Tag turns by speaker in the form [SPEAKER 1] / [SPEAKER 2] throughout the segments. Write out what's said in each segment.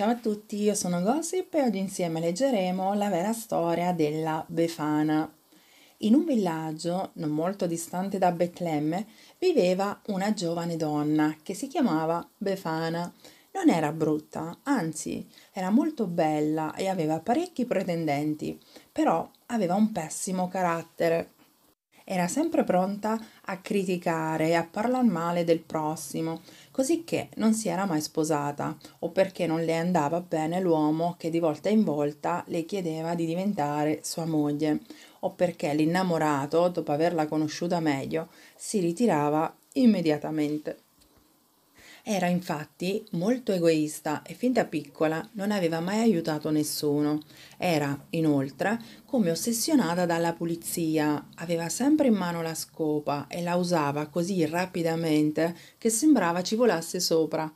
[SPEAKER 1] Ciao a tutti, io sono Gossip e oggi insieme leggeremo la vera storia della Befana. In un villaggio non molto distante da Betlemme viveva una giovane donna che si chiamava Befana. Non era brutta, anzi era molto bella e aveva parecchi pretendenti, però aveva un pessimo carattere era sempre pronta a criticare e a parlare male del prossimo, cosicché non si era mai sposata, o perché non le andava bene l'uomo che di volta in volta le chiedeva di diventare sua moglie, o perché l'innamorato, dopo averla conosciuta meglio, si ritirava immediatamente. Era infatti molto egoista e fin da piccola non aveva mai aiutato nessuno. Era, inoltre, come ossessionata dalla pulizia, aveva sempre in mano la scopa e la usava così rapidamente che sembrava ci volasse sopra.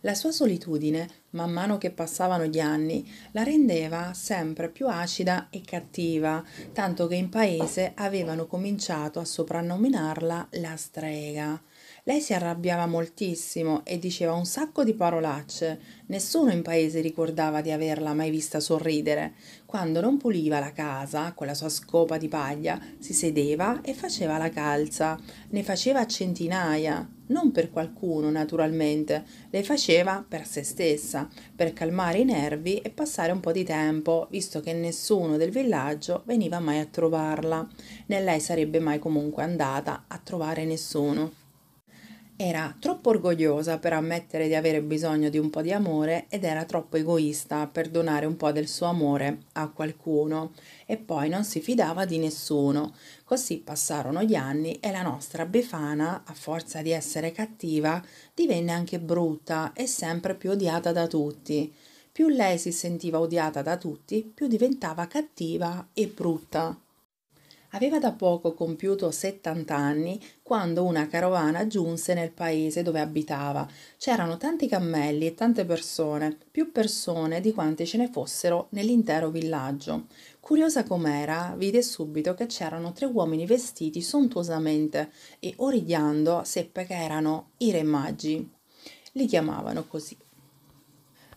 [SPEAKER 1] La sua solitudine, man mano che passavano gli anni, la rendeva sempre più acida e cattiva, tanto che in paese avevano cominciato a soprannominarla la strega. Lei si arrabbiava moltissimo e diceva un sacco di parolacce. Nessuno in paese ricordava di averla mai vista sorridere. Quando non puliva la casa, con la sua scopa di paglia, si sedeva e faceva la calza. Ne faceva centinaia, non per qualcuno naturalmente, le faceva per se stessa, per calmare i nervi e passare un po' di tempo, visto che nessuno del villaggio veniva mai a trovarla, né lei sarebbe mai comunque andata a trovare nessuno. Era troppo orgogliosa per ammettere di avere bisogno di un po' di amore ed era troppo egoista per donare un po' del suo amore a qualcuno e poi non si fidava di nessuno. Così passarono gli anni e la nostra Befana, a forza di essere cattiva, divenne anche brutta e sempre più odiata da tutti. Più lei si sentiva odiata da tutti, più diventava cattiva e brutta. Aveva da poco compiuto 70 anni quando una carovana giunse nel paese dove abitava. C'erano tanti cammelli e tante persone, più persone di quante ce ne fossero nell'intero villaggio. Curiosa com'era, vide subito che c'erano tre uomini vestiti sontuosamente e origliando seppe che erano i re magi. Li chiamavano così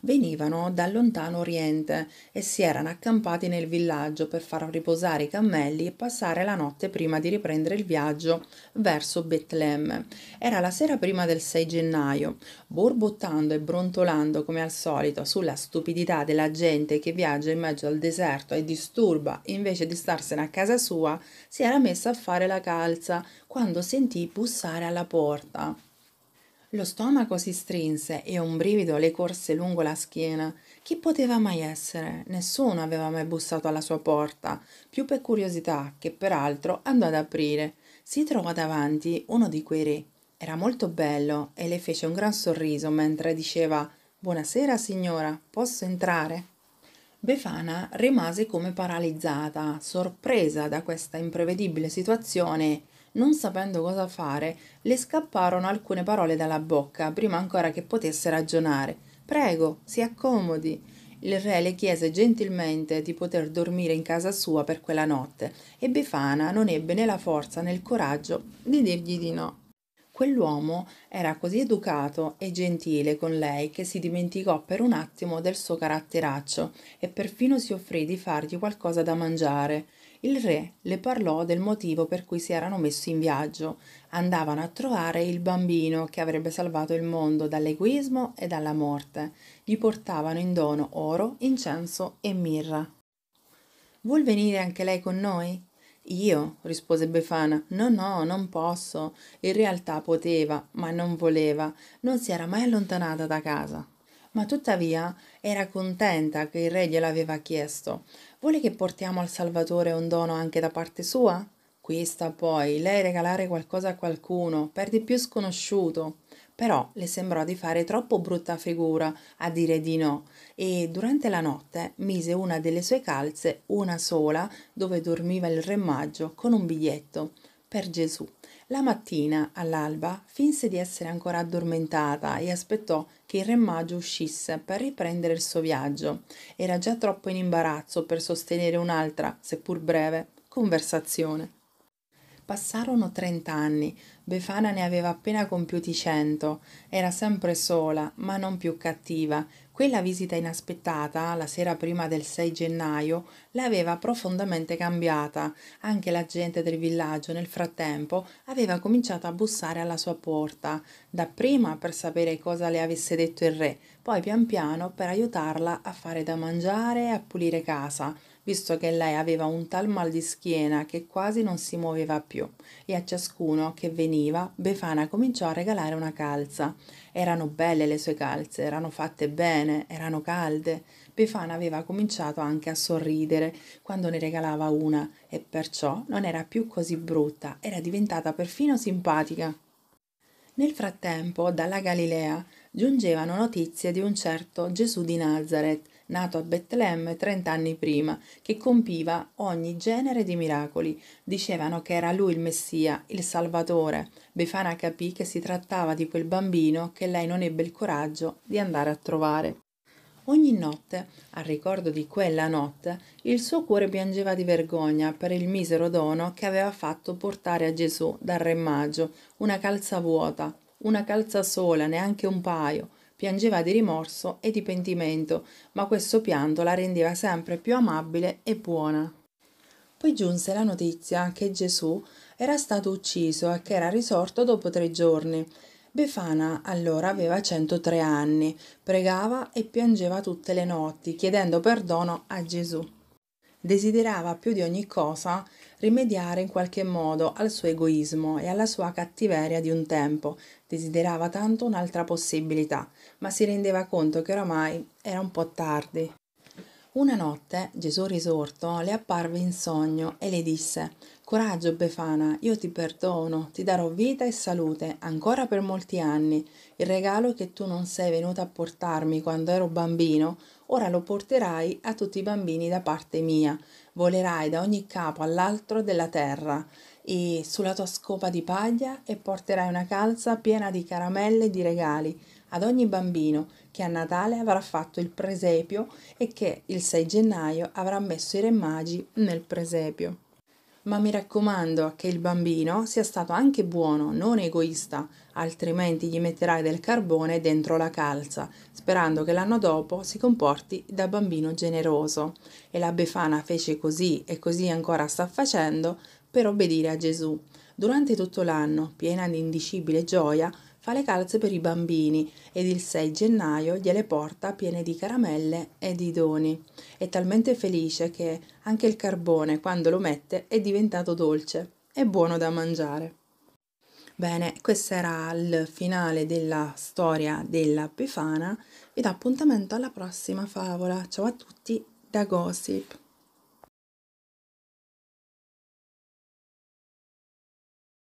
[SPEAKER 1] venivano dal lontano oriente e si erano accampati nel villaggio per far riposare i cammelli e passare la notte prima di riprendere il viaggio verso Betlemme. Era la sera prima del 6 gennaio. Borbottando e brontolando come al solito sulla stupidità della gente che viaggia in mezzo al deserto e disturba invece di starsene a casa sua, si era messa a fare la calza quando sentì bussare alla porta. Lo stomaco si strinse e un brivido le corse lungo la schiena. Chi poteva mai essere? Nessuno aveva mai bussato alla sua porta, più per curiosità che peraltro andò ad aprire. Si trovò davanti uno di quei re. Era molto bello e le fece un gran sorriso mentre diceva Buonasera signora, posso entrare? Befana rimase come paralizzata, sorpresa da questa imprevedibile situazione non sapendo cosa fare, le scapparono alcune parole dalla bocca prima ancora che potesse ragionare. Prego, si accomodi. Il re le chiese gentilmente di poter dormire in casa sua per quella notte e Befana non ebbe né la forza né il coraggio di dirgli di no. Quell'uomo era così educato e gentile con lei che si dimenticò per un attimo del suo caratteraccio e perfino si offrì di fargli qualcosa da mangiare. Il re le parlò del motivo per cui si erano messi in viaggio. Andavano a trovare il bambino che avrebbe salvato il mondo dall'egoismo e dalla morte. Gli portavano in dono oro, incenso e mirra. Vuol venire anche lei con noi? Io, rispose Befana. No, no, non posso. In realtà poteva, ma non voleva. Non si era mai allontanata da casa. Ma tuttavia era contenta che il re gliel'aveva chiesto. Vuole che portiamo al Salvatore un dono anche da parte sua? acquista poi, lei regalare qualcosa a qualcuno, per di più sconosciuto. Però le sembrò di fare troppo brutta figura a dire di no e durante la notte mise una delle sue calze, una sola, dove dormiva il re maggio, con un biglietto per Gesù. La mattina, all'alba, finse di essere ancora addormentata e aspettò che il re Maggio uscisse per riprendere il suo viaggio. Era già troppo in imbarazzo per sostenere un'altra, seppur breve, conversazione. Passarono trent'anni, Befana ne aveva appena compiuti cento, era sempre sola, ma non più cattiva. Quella visita inaspettata, la sera prima del 6 gennaio, l'aveva profondamente cambiata. Anche la gente del villaggio, nel frattempo, aveva cominciato a bussare alla sua porta, dapprima per sapere cosa le avesse detto il re, poi pian piano per aiutarla a fare da mangiare e a pulire casa visto che lei aveva un tal mal di schiena che quasi non si muoveva più, e a ciascuno che veniva Befana cominciò a regalare una calza. Erano belle le sue calze, erano fatte bene, erano calde. Befana aveva cominciato anche a sorridere quando ne regalava una e perciò non era più così brutta, era diventata perfino simpatica. Nel frattempo, dalla Galilea giungevano notizie di un certo Gesù di Nazareth nato a Betlemme trent'anni prima, che compiva ogni genere di miracoli. Dicevano che era lui il Messia, il Salvatore. Befana capì che si trattava di quel bambino che lei non ebbe il coraggio di andare a trovare. Ogni notte, al ricordo di quella notte, il suo cuore piangeva di vergogna per il misero dono che aveva fatto portare a Gesù dal re Maggio una calza vuota, una calza sola, neanche un paio, piangeva di rimorso e di pentimento, ma questo pianto la rendeva sempre più amabile e buona. Poi giunse la notizia che Gesù era stato ucciso e che era risorto dopo tre giorni. Befana allora aveva 103 anni, pregava e piangeva tutte le notti, chiedendo perdono a Gesù. Desiderava più di ogni cosa rimediare in qualche modo al suo egoismo e alla sua cattiveria di un tempo. Desiderava tanto un'altra possibilità, ma si rendeva conto che oramai era un po' tardi. Una notte Gesù risorto le apparve in sogno e le disse Coraggio, Befana, io ti perdono, ti darò vita e salute, ancora per molti anni. Il regalo che tu non sei venuta a portarmi quando ero bambino, ora lo porterai a tutti i bambini da parte mia, volerai da ogni capo all'altro della terra, e sulla tua scopa di paglia e porterai una calza piena di caramelle e di regali ad ogni bambino che a Natale avrà fatto il presepio e che il 6 gennaio avrà messo i re magi nel presepio ma mi raccomando che il bambino sia stato anche buono, non egoista, altrimenti gli metterai del carbone dentro la calza, sperando che l'anno dopo si comporti da bambino generoso. E la Befana fece così e così ancora sta facendo per obbedire a Gesù durante tutto l'anno, piena di indicibile gioia, fa le calze per i bambini ed il 6 gennaio gliele porta piene di caramelle e di doni. È talmente felice che anche il carbone, quando lo mette, è diventato dolce e buono da mangiare. Bene, questo era il finale della storia della Befana. Vi do appuntamento alla prossima favola. Ciao a tutti da Gossip.